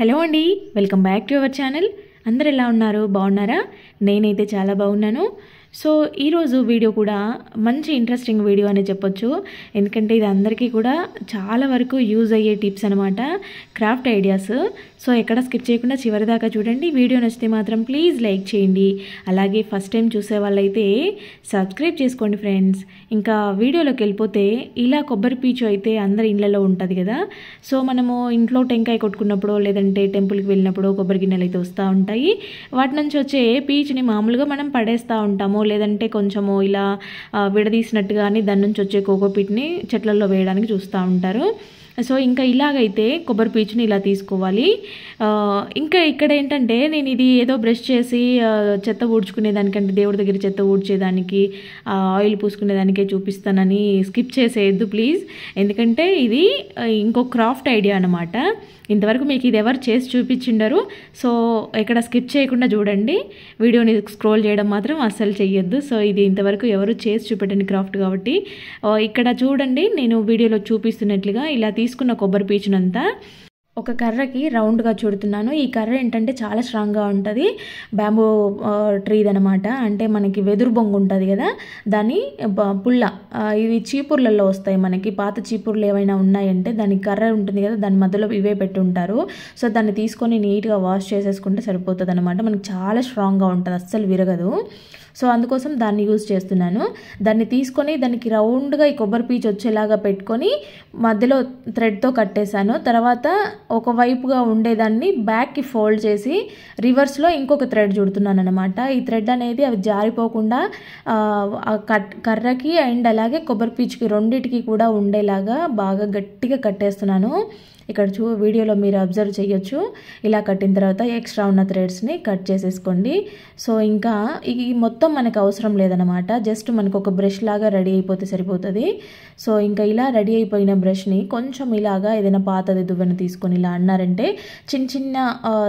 hello అండి welcome back to our channel అందరు ఎలా ఉన్నారు బాగున్నారా నేనైతే చాలా బాగున్నాను సో ఈరోజు వీడియో కూడా మంచి ఇంట్రెస్టింగ్ వీడియో అని చెప్పొచ్చు ఎందుకంటే ఇది అందరికీ కూడా చాలా వరకు యూజ్ అయ్యే టిప్స్ అనమాట క్రాఫ్ట్ ఐడియాస్ సో ఎక్కడ స్కిప్ చేయకుండా చివరి దాకా చూడండి వీడియో నచ్చితే మాత్రం ప్లీజ్ లైక్ చేయండి అలాగే ఫస్ట్ టైం చూసే వాళ్ళైతే సబ్స్క్రైబ్ చేసుకోండి ఫ్రెండ్స్ ఇంకా వీడియోలోకి వెళ్ళిపోతే ఇలా కొబ్బరి పీచు అయితే అందరి ఇళ్ళలో ఉంటుంది కదా సో మనము ఇంట్లో టెంకాయ కొట్టుకున్నప్పుడు లేదంటే టెంపుల్కి వెళ్ళినప్పుడు కొబ్బరి గిన్నెలు అయితే వస్తూ ఉంటాయి వాటి నుంచి వచ్చే పీచుని మామూలుగా మనం పడేస్తూ ఉంటాము వేయడము లేదంటే కొంచెము ఇలా కానీ దాని నుంచి వచ్చే కోకోపిట్ని చెట్లలో వేయడానికి చూస్తూ ఉంటారు సో ఇంకా ఇలాగైతే కొబ్బరి పీచుని ఇలా తీసుకోవాలి ఇంకా ఇక్కడ ఏంటంటే నేను ఇది ఏదో బ్రష్ చేసి చెత్త ఊడ్చుకునేదానికంటే దేవుడి దగ్గర చెత్త ఊడ్చేదానికి ఆయిల్ పూసుకునేదానికే చూపిస్తానని స్కిప్ చేసేయద్దు ప్లీజ్ ఎందుకంటే ఇది ఇంకో క్రాఫ్ట్ ఐడియా అనమాట ఇంతవరకు మీకు ఇది ఎవరు చేసి చూపించిండరు సో ఇక్కడ స్కిప్ చేయకుండా చూడండి వీడియోని స్క్రోల్ చేయడం మాత్రం అస్సలు చేయొద్దు సో ఇది ఇంతవరకు ఎవరు చేసి చూపెట్టండి క్రాఫ్ట్ కాబట్టి ఇక్కడ చూడండి నేను వీడియోలో చూపిస్తున్నట్లుగా ఇలా తీసుకు తీసుకున్న కొబ్బరి పీచునంతా ఒక కర్రకి రౌండ్గా చుడుతున్నాను ఈ కర్ర ఏంటంటే చాలా స్ట్రాంగ్గా ఉంటుంది బ్యాంబో ట్రీది అనమాట అంటే మనకి వెదురు బొంగు ఉంటుంది కదా దాని పుల్ల ఇవి చీపుర్లలో వస్తాయి మనకి పాత చీపుర్లు ఏమైనా ఉన్నాయంటే దానికి కర్ర ఉంటుంది కదా దాని మధ్యలో ఇవే పెట్టి ఉంటారు సో దాన్ని తీసుకొని నీట్గా వాష్ చేసేసుకుంటే సరిపోతుంది అనమాట మనకి చాలా స్ట్రాంగ్గా ఉంటుంది అస్సలు విరగదు సో అందుకోసం దాన్ని యూజ్ చేస్తున్నాను దాన్ని తీసుకొని దానికి రౌండ్గా ఈ కొబ్బరి పీచు వచ్చేలాగా పెట్టుకొని మధ్యలో థ్రెడ్తో కట్టేశాను తర్వాత ఒకవైపుగా ఉండేదాన్ని బ్యాక్కి ఫోల్డ్ చేసి రివర్స్లో ఇంకొక థ్రెడ్ చుడుతున్నాను అనమాట ఈ థ్రెడ్ అనేది అవి జారిపోకుండా కట్ కర్రకి అండ్ అలాగే కొబ్బరి పీచుకి రెండింటికి కూడా ఉండేలాగా బాగా గట్టిగా కట్టేస్తున్నాను ఇక్కడ చూ వీడియోలో మీరు అబ్జర్వ్ చేయొచ్చు ఇలా కట్టిన తర్వాత ఎక్స్ట్రా ఉన్న థ్రెడ్స్ని కట్ చేసేసుకోండి సో ఇంకా ఇది మొత్తం మనకు అవసరం లేదనమాట జస్ట్ మనకు ఒక బ్రష్ లాగా రెడీ అయిపోతే సరిపోతుంది సో ఇంకా ఇలా రెడీ అయిపోయిన బ్రష్ని కొంచెం ఇలాగా ఏదైనా పాతది దువ్వెన తీసుకొని ఇలా అన్నారంటే చిన్న చిన్న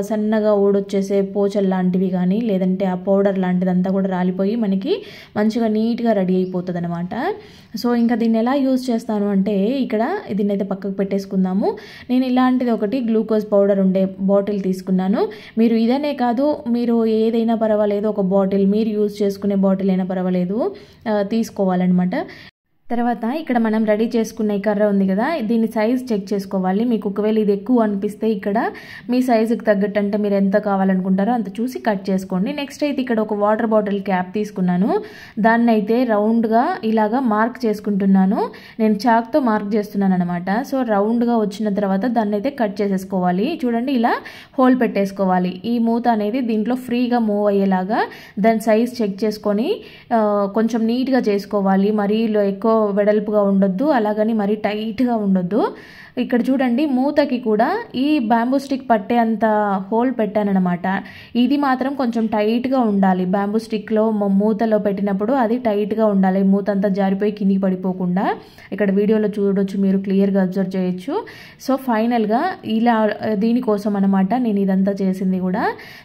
సన్నగా ఓడొచ్చేసే పోచల్ లాంటివి కానీ లేదంటే ఆ పౌడర్ లాంటిదంతా కూడా రాలిపోయి మనకి మంచిగా నీట్గా రెడీ అయిపోతుంది అనమాట సో ఇంకా దీన్ని ఎలా యూజ్ చేస్తాను అంటే ఇక్కడ దీన్ని అయితే పక్కకు పెట్టేసుకుందాము నేను ఇలాంటిది ఒకటి గ్లూకోజ్ పౌడర్ ఉండే బాటిల్ తీసుకున్నాను మీరు ఇదనే కాదు మీరు ఏదైనా పర్వాలేదు ఒక బాటిల్ మీరు యూజ్ చేసుకునే బాటిల్ అయినా పర్వాలేదు తీసుకోవాలన్నమాట తర్వాత ఇక్కడ మనం రెడీ చేసుకున్న ఈ కర్ర ఉంది కదా దీని సైజ్ చెక్ చేసుకోవాలి మీకు ఒకవేళ ఇది ఎక్కువ అనిపిస్తే ఇక్కడ మీ సైజుకి తగ్గట్టు అంటే మీరు ఎంత కావాలనుకుంటారో అంత చూసి కట్ చేసుకోండి నెక్స్ట్ అయితే ఇక్కడ ఒక వాటర్ బాటిల్ క్యాప్ తీసుకున్నాను దాన్ని అయితే రౌండ్గా ఇలాగా మార్క్ చేసుకుంటున్నాను నేను చాక్తో మార్క్ చేస్తున్నాను అనమాట సో రౌండ్గా వచ్చిన తర్వాత దాన్ని అయితే కట్ చేసేసుకోవాలి చూడండి ఇలా హోల్ పెట్టేసుకోవాలి ఈ మూత అనేది దీంట్లో ఫ్రీగా మూవ్ అయ్యేలాగా దాని సైజ్ చెక్ చేసుకొని కొంచెం నీట్గా చేసుకోవాలి మరీ ఎక్కువ వెడల్పుగా ఉండొద్దు అలాగని మరీ టైట్గా ఉండొద్దు ఇక్కడ చూడండి మూతకి కూడా ఈ బ్యాంబూ స్టిక్ పట్టే అంత హోల్ అనమాట ఇది మాత్రం కొంచెం టైట్గా ఉండాలి బ్యాంబూ స్టిక్లో మూతలో పెట్టినప్పుడు అది టైట్గా ఉండాలి మూత అంతా జారిపోయి కిందికి పడిపోకుండా ఇక్కడ వీడియోలో చూడొచ్చు మీరు క్లియర్గా అబ్జర్వ్ చేయొచ్చు సో ఫైనల్గా ఇలా దీనికోసం అనమాట నేను ఇదంతా చేసింది కూడా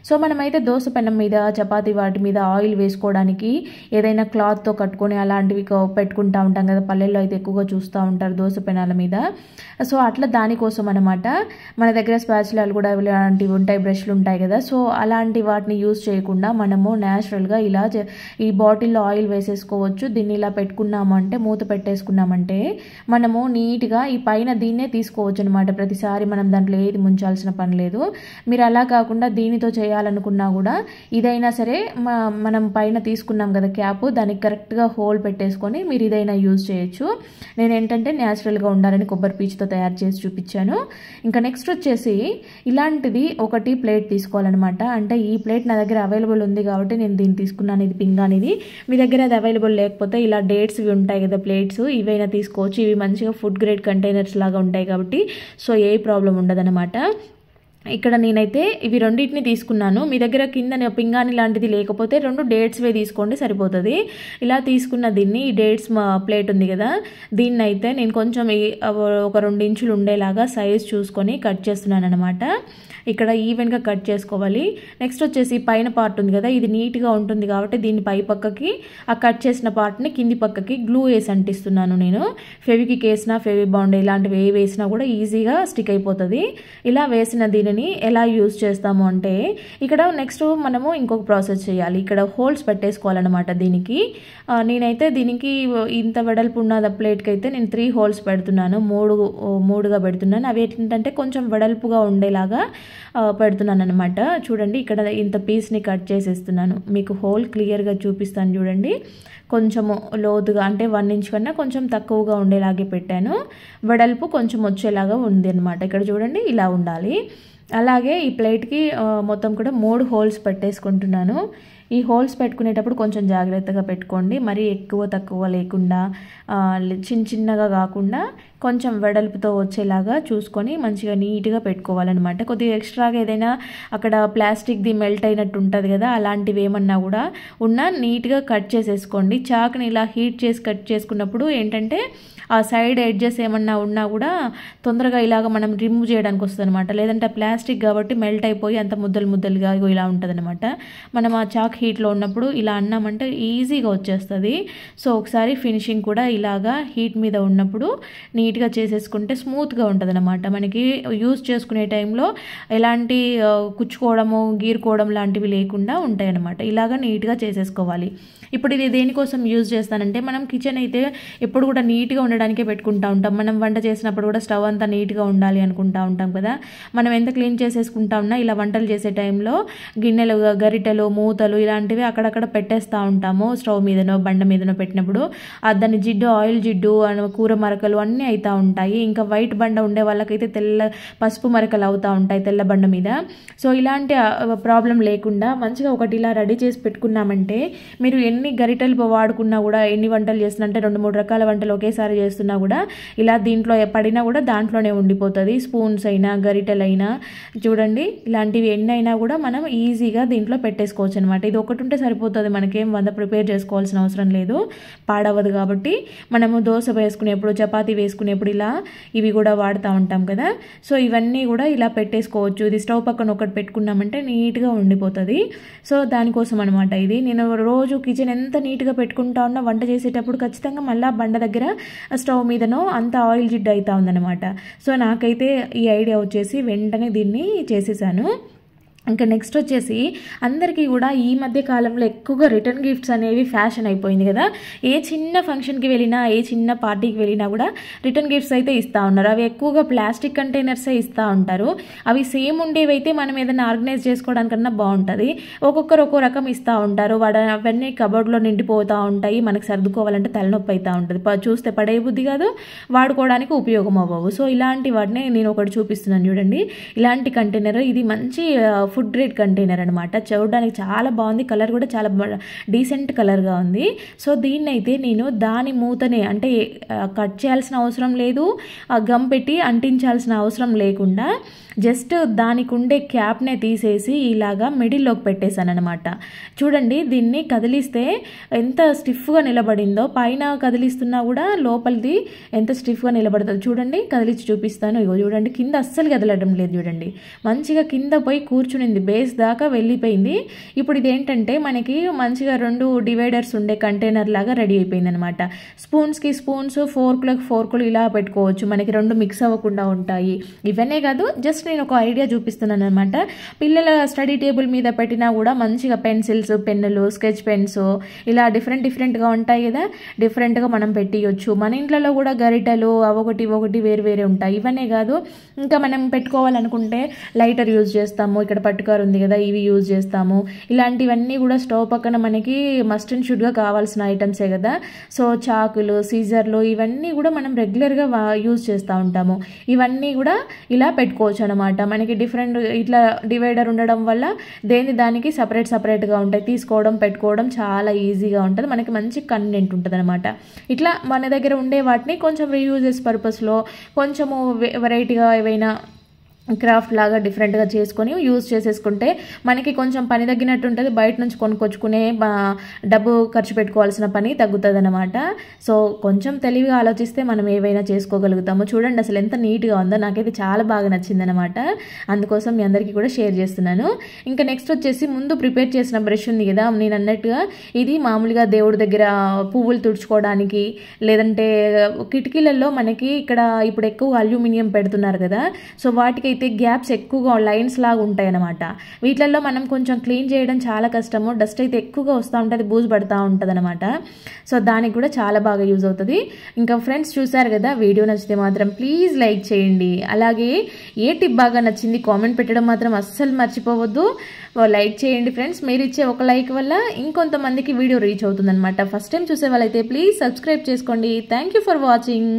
సో మనమైతే దోశ పెనం మీద చపాతి వాటి మీద ఆయిల్ వేసుకోవడానికి ఏదైనా క్లాత్తో కట్టుకొని అలాంటివి పెట్టుకుంటా ఉంటాం కదా పల్లెల్లో అయితే ఎక్కువగా చూస్తూ ఉంటారు దోశ పెనాల మీద సో సో అట్లా దానికోసం అనమాట మన దగ్గర స్పాచులాలు కూడా ఇలాంటివి ఉంటాయి బ్రష్లు ఉంటాయి కదా సో అలాంటి వాటిని యూజ్ చేయకుండా మనము న్యాచురల్గా ఇలా ఈ బాటిల్లో ఆయిల్ వేసేసుకోవచ్చు దీన్ని ఇలా పెట్టుకున్నామంటే మూత పెట్టేసుకున్నామంటే మనము నీట్గా ఈ పైన దీన్నే తీసుకోవచ్చు అనమాట ప్రతిసారి మనం దాంట్లో ఏది ముంచాల్సిన పని లేదు మీరు అలా కాకుండా దీనితో చేయాలనుకున్నా కూడా ఇదైనా సరే మనం పైన తీసుకున్నాం కదా క్యాప్ దానికి కరెక్ట్గా హోల్ పెట్టేసుకొని మీరు ఇదైనా యూజ్ చేయొచ్చు నేను ఏంటంటే న్యాచురల్గా ఉండాలని కొబ్బరి పీచుతో తయారు తయారు చేసి చూపించాను ఇంకా నెక్స్ట్ వచ్చేసి ఇలాంటిది ఒకటి ప్లేట్ తీసుకోవాలన్నమాట అంటే ఈ ప్లేట్ నా దగ్గర అవైలబుల్ ఉంది కాబట్టి నేను దీన్ని తీసుకున్నాను ఇది పింగ్ అనేది మీ దగ్గర అది అవైలబుల్ లేకపోతే ఇలా డేట్స్ ఇవి ఉంటాయి కదా ప్లేట్స్ ఇవైనా తీసుకోవచ్చు ఇవి మంచిగా ఫుడ్ గ్రేడ్ కంటైనర్స్ లాగా ఉంటాయి కాబట్టి సో ఏ ప్రాబ్లం ఉండదు ఇక్కడ నేనైతే ఇవి రెండింటిని తీసుకున్నాను మీ దగ్గర కింద పింగాణి లాంటిది లేకపోతే రెండు డేట్స్వే తీసుకోండి సరిపోతుంది ఇలా తీసుకున్న దీన్ని ఈ డేట్స్ ప్లేట్ ఉంది కదా దీన్ని అయితే నేను కొంచెం ఒక రెండు ఇంచులు ఉండేలాగా సైజ్ చూసుకొని కట్ చేస్తున్నాను అనమాట ఇక్కడ ఈవెన్గా కట్ చేసుకోవాలి నెక్స్ట్ వచ్చేసి పైన పార్ట్ ఉంది కదా ఇది నీట్గా ఉంటుంది కాబట్టి దీన్ని పై పక్కకి ఆ కట్ చేసిన పార్ట్ని కింది పక్కకి గ్లూ వేసి అంటిస్తున్నాను నేను ఫెవికి వేసినా ఫెవి బాండ్ ఇలాంటివి ఏ వేసినా కూడా ఈజీగా స్టిక్ అయిపోతుంది ఇలా వేసిన దీని వాటిని ఎలా యూజ్ చేస్తాము అంటే ఇక్కడ నెక్స్ట్ మనము ఇంకొక ప్రాసెస్ చేయాలి ఇక్కడ హోల్స్ పెట్టేసుకోవాలన్నమాట దీనికి నేనైతే దీనికి ఇంత వెడల్పు ఉన్న ప్లేట్కి అయితే నేను త్రీ హోల్స్ పెడుతున్నాను మూడు మూడుగా పెడుతున్నాను అవి ఏంటంటే కొంచెం వెడల్పుగా ఉండేలాగా పెడుతున్నాను అనమాట చూడండి ఇక్కడ ఇంత పీస్ని కట్ చేసేస్తున్నాను మీకు హోల్ క్లియర్గా చూపిస్తాను చూడండి కొంచెము లోతుగా అంటే వన్ ఇంచ్ కన్నా కొంచెం తక్కువగా ఉండేలాగే పెట్టాను వెడల్పు కొంచెం వచ్చేలాగా ఉంది అనమాట ఇక్కడ చూడండి ఇలా ఉండాలి అలాగే ఈ ప్లేట్కి మొత్తం కూడా మూడు హోల్స్ పెట్టేసుకుంటున్నాను ఈ హోల్స్ పెట్టుకునేటప్పుడు కొంచెం జాగ్రత్తగా పెట్టుకోండి మరీ ఎక్కువ తక్కువ లేకుండా చిన్న చిన్నగా కాకుండా కొంచెం వెడల్పుతో వచ్చేలాగా చూసుకొని మంచిగా నీట్గా పెట్టుకోవాలన్నమాట కొద్దిగా ఎక్స్ట్రాగా ఏదైనా అక్కడ ప్లాస్టిక్ది మెల్ట్ అయినట్టు ఉంటుంది కదా అలాంటివి ఏమన్నా కూడా ఉన్నా నీట్గా కట్ చేసేసుకోండి చాక్ని ఇలా హీట్ చేసి కట్ చేసుకున్నప్పుడు ఏంటంటే ఆ సైడ్ ఎడ్జెస్ ఏమన్నా ఉన్నా కూడా తొందరగా ఇలాగ మనం రిమూవ్ చేయడానికి వస్తుంది అనమాట లేదంటే ప్లాస్టిక్ కాబట్టి మెల్ట్ అయిపోయి అంత ముద్దలు ముద్దలుగా ఇలా అనమాట మనం ఆ చాక్ హీట్లో ఉన్నప్పుడు ఇలా అన్నామంటే ఈజీగా వచ్చేస్తుంది సో ఒకసారి ఫినిషింగ్ కూడా ఇలాగా హీట్ మీద ఉన్నప్పుడు నీట్గా చేసేసుకుంటే స్మూత్గా ఉంటుందన్నమాట మనకి యూజ్ చేసుకునే టైంలో ఎలాంటి కుచ్చుకోవడము గీరుకోవడం లాంటివి లేకుండా అనమాట ఇలాగ నీట్గా చేసేసుకోవాలి ఇప్పుడు ఇది దేనికోసం యూజ్ చేస్తానంటే మనం కిచెన్ అయితే ఎప్పుడు కూడా నీట్గా ఉండడానికే పెట్టుకుంటా ఉంటాం మనం వంట చేసినప్పుడు కూడా స్టవ్ అంతా నీట్గా ఉండాలి అనుకుంటా ఉంటాం కదా మనం ఎంత క్లీన్ చేసేసుకుంటా ఉన్నా ఇలా వంటలు చేసే టైంలో గిన్నెలు గరిటెలు మూతలు ఇలాంటివి అక్కడక్కడ పెట్టేస్తూ ఉంటాము స్టవ్ మీదనో బండ మీదనో పెట్టినప్పుడు దాని జిడ్డు ఆయిల్ జిడ్డు కూర మరకలు అన్నీ అవుతూ ఉంటాయి ఇంకా వైట్ బండ ఉండే వాళ్ళకైతే తెల్ల పసుపు మరకలు అవుతూ ఉంటాయి తెల్ల బండ మీద సో ఇలాంటి ప్రాబ్లం లేకుండా మంచిగా ఒకటి ఇలా రెడీ చేసి పెట్టుకున్నామంటే మీరు ఎన్ని ఎన్ని గరిటలు వాడుకున్నా కూడా ఎన్ని వంటలు చేసినా అంటే రెండు మూడు రకాల వంటలు ఒకేసారి చేస్తున్నా కూడా ఇలా దీంట్లో పడినా కూడా దాంట్లోనే ఉండిపోతుంది స్పూన్స్ అయినా గరిటలైనా చూడండి ఇలాంటివి ఎన్నైనా కూడా మనం ఈజీగా దీంట్లో పెట్టేసుకోవచ్చు అనమాట ఇది ఒకటి ఉంటే సరిపోతుంది మనకేం వంద ప్రిపేర్ చేసుకోవాల్సిన అవసరం లేదు పాడవదు కాబట్టి మనము దోశ వేసుకునేప్పుడు చపాతి వేసుకునేప్పుడు ఇలా ఇవి కూడా వాడుతూ ఉంటాం కదా సో ఇవన్నీ కూడా ఇలా పెట్టేసుకోవచ్చు ఇది స్టవ్ పక్కన ఒకటి పెట్టుకున్నామంటే నీట్గా ఉండిపోతుంది సో దానికోసం అనమాట ఇది నేను రోజు కిచెన్ ఎంత నీట్గా పెట్టుకుంటా ఉన్నా వంట చేసేటప్పుడు ఖచ్చితంగా మళ్ళీ బండ దగ్గర స్టవ్ మీదనో అంత ఆయిల్ జిడ్ అవుతా ఉందన్నమాట సో నాకైతే ఈ ఐడియా వచ్చేసి వెంటనే దీన్ని చేసేసాను ఇంకా నెక్స్ట్ వచ్చేసి అందరికీ కూడా ఈ మధ్య కాలంలో ఎక్కువగా రిటర్న్ గిఫ్ట్స్ అనేవి ఫ్యాషన్ అయిపోయింది కదా ఏ చిన్న ఫంక్షన్కి వెళ్ళినా ఏ చిన్న పార్టీకి వెళ్ళినా కూడా రిటర్న్ గిఫ్ట్స్ అయితే ఇస్తూ ఉన్నారు అవి ఎక్కువగా ప్లాస్టిక్ కంటైనర్సే ఇస్తూ ఉంటారు అవి సేమ్ ఉండేవైతే మనం ఏదైనా ఆర్గనైజ్ చేసుకోవడానికన్నా బాగుంటుంది ఒక్కొక్కరు ఒక్కో రకం ఇస్తూ ఉంటారు వాడ అవన్నీ కబోర్డ్లో నిండిపోతూ ఉంటాయి మనకు సర్దుకోవాలంటే తలనొప్పి అవుతూ ఉంటుంది చూస్తే పడే బుద్ధి కాదు వాడుకోవడానికి ఉపయోగం అవ్వవు సో ఇలాంటి వాటిని నేను ఒకటి చూపిస్తున్నాను చూడండి ఇలాంటి కంటైనర్ ఇది మంచి ఫుడ్ గ్రేడ్ కంటైనర్ అనమాట చూడడానికి చాలా బాగుంది కలర్ కూడా చాలా డీసెంట్ కలర్గా ఉంది సో దీన్ని అయితే నేను దాని మూతనే అంటే కట్ చేయాల్సిన అవసరం లేదు గమ్ పెట్టి అంటించాల్సిన అవసరం లేకుండా జస్ట్ దానికి ఉండే క్యాప్నే తీసేసి ఇలాగా మిడిల్లోకి పెట్టేశాను అనమాట చూడండి దీన్ని కదిలిస్తే ఎంత స్టిఫ్గా నిలబడిందో పైన కదిలిస్తున్నా కూడా లోపలిది ఎంత స్టిఫ్గా నిలబడుతుంది చూడండి కదిలిచ్చి చూపిస్తాను ఇగో చూడండి కింద అస్సలు కదలడం లేదు చూడండి మంచిగా కింద పోయి కూర్చుని వచ్చేసింది బేస్ దాకా వెళ్ళిపోయింది ఇప్పుడు ఇదేంటంటే మనకి మంచిగా రెండు డివైడర్స్ ఉండే కంటైనర్ లాగా రెడీ అయిపోయింది అనమాట స్పూన్స్కి స్పూన్స్ ఫోర్క్లకు ఫోర్కులు ఇలా పెట్టుకోవచ్చు మనకి రెండు మిక్స్ అవ్వకుండా ఉంటాయి ఇవన్నీ కాదు జస్ట్ నేను ఒక ఐడియా చూపిస్తున్నాను అనమాట పిల్లల స్టడీ టేబుల్ మీద పెట్టినా కూడా మంచిగా పెన్సిల్స్ పెన్నులు స్కెచ్ పెన్స్ ఇలా డిఫరెంట్ డిఫరెంట్గా ఉంటాయి కదా డిఫరెంట్గా మనం పెట్టియొచ్చు మన ఇంట్లో కూడా గరిటలు అవొకటి ఒకటి వేరు వేరే ఉంటాయి ఇవన్నీ కాదు ఇంకా మనం పెట్టుకోవాలనుకుంటే లైటర్ యూజ్ చేస్తాము ఇక్కడ పట్టుకారు ఉంది కదా ఇవి యూజ్ చేస్తాము ఇలాంటివన్నీ కూడా స్టవ్ పక్కన మనకి మస్ట్ అండ్ షుడ్గా కావాల్సిన ఐటమ్సే కదా సో చాకులు సీజర్లు ఇవన్నీ కూడా మనం రెగ్యులర్గా యూజ్ చేస్తూ ఉంటాము ఇవన్నీ కూడా ఇలా పెట్టుకోవచ్చు అనమాట మనకి డిఫరెంట్ ఇట్లా డివైడర్ ఉండడం వల్ల దేని దానికి సపరేట్ సపరేట్గా ఉంటాయి తీసుకోవడం పెట్టుకోవడం చాలా ఈజీగా ఉంటుంది మనకి మంచి కన్వీనియంట్ ఉంటుంది అనమాట ఇట్లా మన దగ్గర ఉండే వాటిని కొంచెం రీయూజెస్ పర్పస్లో కొంచెము వెరైటీగా ఏవైనా క్రాఫ్ట్ లాగా డిఫరెంట్గా చేసుకొని యూజ్ చేసేసుకుంటే మనకి కొంచెం పని తగ్గినట్టు ఉంటుంది బయట నుంచి కొనుక్కొచ్చుకునే డబ్బు ఖర్చు పెట్టుకోవాల్సిన పని తగ్గుతుంది అనమాట సో కొంచెం తెలివిగా ఆలోచిస్తే మనం ఏవైనా చేసుకోగలుగుతాము చూడండి అసలు ఎంత నీట్గా ఉందో నాకైతే చాలా బాగా నచ్చిందనమాట అందుకోసం మీ అందరికీ కూడా షేర్ చేస్తున్నాను ఇంకా నెక్స్ట్ వచ్చేసి ముందు ప్రిపేర్ చేసిన బ్రష్ ఉంది కదా నేను అన్నట్టుగా ఇది మామూలుగా దేవుడి దగ్గర పువ్వులు తుడుచుకోవడానికి లేదంటే కిటికీలలో మనకి ఇక్కడ ఇప్పుడు ఎక్కువ అల్యూమినియం పెడుతున్నారు కదా సో వాటికి అయితే గ్యాప్స్ ఎక్కువగా లైన్స్ లాగా ఉంటాయి అనమాట వీటిల్లో మనం కొంచెం క్లీన్ చేయడం చాలా కష్టము డస్ట్ అయితే ఎక్కువగా వస్తూ ఉంటుంది బూజు పడుతూ ఉంటుంది అనమాట సో దానికి కూడా చాలా బాగా యూజ్ అవుతుంది ఇంకా ఫ్రెండ్స్ చూసారు కదా వీడియో నచ్చితే మాత్రం ప్లీజ్ లైక్ చేయండి అలాగే ఏ టిప్ బాగా నచ్చింది కామెంట్ పెట్టడం మాత్రం అస్సలు మర్చిపోవద్దు లైక్ చేయండి ఫ్రెండ్స్ మీరు ఇచ్చే ఒక లైక్ వల్ల ఇంకొంతమందికి వీడియో రీచ్ అవుతుందన్నమాట ఫస్ట్ టైం చూసే వాళ్ళైతే ప్లీజ్ సబ్స్క్రైబ్ చేసుకోండి థ్యాంక్ ఫర్ వాచింగ్